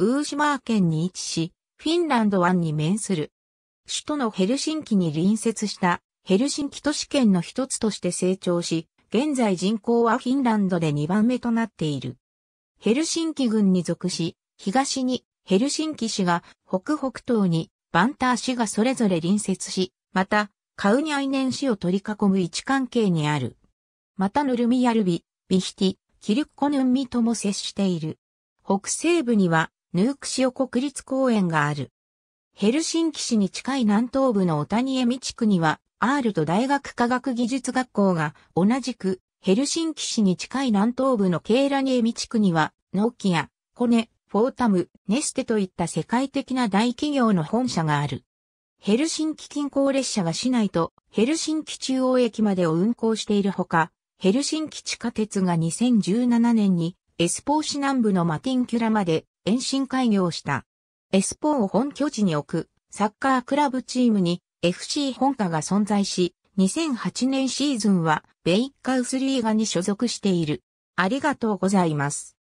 ウーシマー県に位置し、フィンランド湾に面する。首都のヘルシンキに隣接したヘルシンキ都市圏の一つとして成長し、現在人口はフィンランドで2番目となっている。ヘルシンキ郡に属し、東にヘルシンキ市が北北東にバンター市がそれぞれ隣接し、またカウニャイネン市を取り囲む位置関係にある。またヌルミヤルビ、ビヒティ、キルッコヌンミとも接している。北西部にはヌークシオ国立公園がある。ヘルシンキ市に近い南東部のオタニエミ地区には、アールと大学科学技術学校が、同じく、ヘルシンキ市に近い南東部のケーラニエミ地区には、ノーキア、コネ、フォータム、ネステといった世界的な大企業の本社がある。ヘルシンキ近郊列車が市内とヘルシンキ中央駅までを運行しているほか、ヘルシンキ地下鉄が2017年にエスポー市南部のマティンキュラまで延伸開業した。エスポーを本拠地に置くサッカークラブチームに FC 本家が存在し、2008年シーズンはベイッカウスリーガに所属している。ありがとうございます。